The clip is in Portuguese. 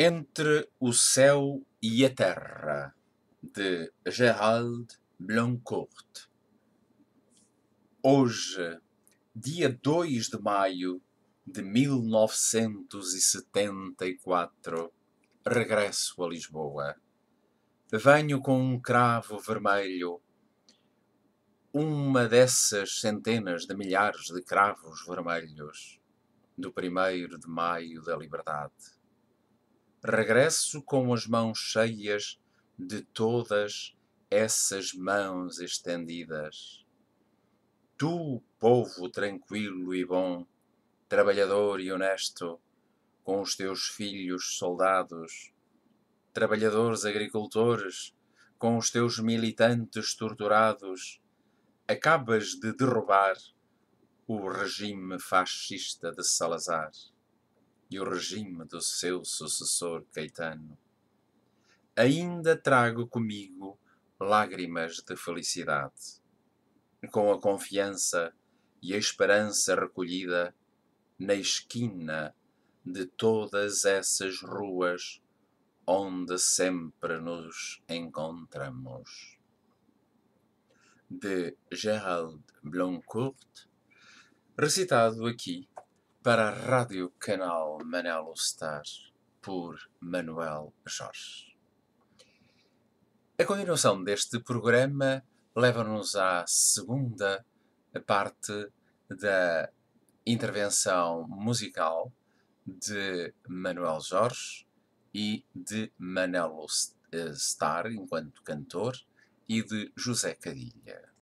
Entre o Céu e a Terra, de Gerald Blancourt. Hoje, dia 2 de maio de 1974, regresso a Lisboa. Venho com um cravo vermelho, uma dessas centenas de milhares de cravos vermelhos do 1 de maio da Liberdade regresso com as mãos cheias de todas essas mãos estendidas. Tu, povo tranquilo e bom, trabalhador e honesto, com os teus filhos soldados, trabalhadores agricultores, com os teus militantes torturados, acabas de derrubar o regime fascista de Salazar e o regime do seu sucessor Caetano. Ainda trago comigo lágrimas de felicidade. Com a confiança e a esperança recolhida na esquina de todas essas ruas onde sempre nos encontramos. De Gerald Blancourt, recitado aqui para a Rádio Canal Manelo Star por Manuel Jorge. A continuação deste programa leva-nos à segunda parte da intervenção musical de Manuel Jorge e de Manelo eh, Star enquanto cantor e de José Cadilha.